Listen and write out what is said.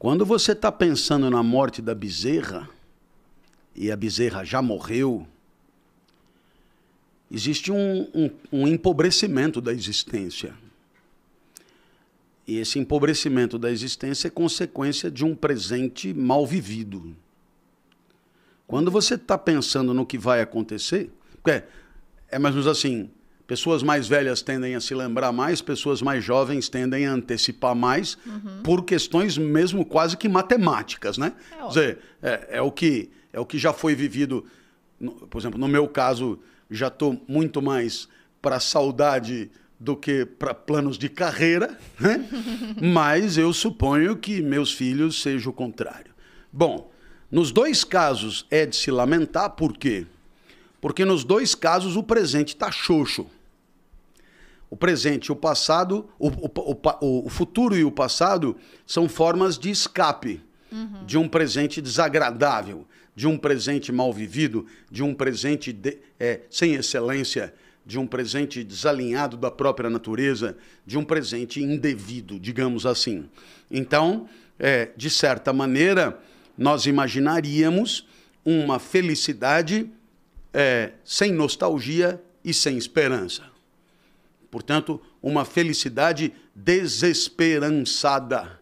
Quando você está pensando na morte da bezerra, e a bezerra já morreu, existe um, um, um empobrecimento da existência. E esse empobrecimento da existência é consequência de um presente mal vivido. Quando você está pensando no que vai acontecer, porque é mais ou menos assim, Pessoas mais velhas tendem a se lembrar mais, pessoas mais jovens tendem a antecipar mais, uhum. por questões mesmo quase que matemáticas, né? É Quer dizer, é, é, o que, é o que já foi vivido. Por exemplo, no meu caso, já estou muito mais para saudade do que para planos de carreira, né? mas eu suponho que meus filhos seja o contrário. Bom, nos dois casos é de se lamentar, por quê? Porque nos dois casos o presente está xoxo. O presente, o passado, o, o, o, futuro e o passado são formas de escape uhum. de um presente desagradável, de um presente mal vivido, de um presente de, é, sem excelência, de um presente desalinhado da própria natureza, de um presente indevido, digamos assim. Então, é, de certa maneira, nós imaginaríamos uma felicidade é, sem nostalgia e sem esperança. Portanto, uma felicidade desesperançada.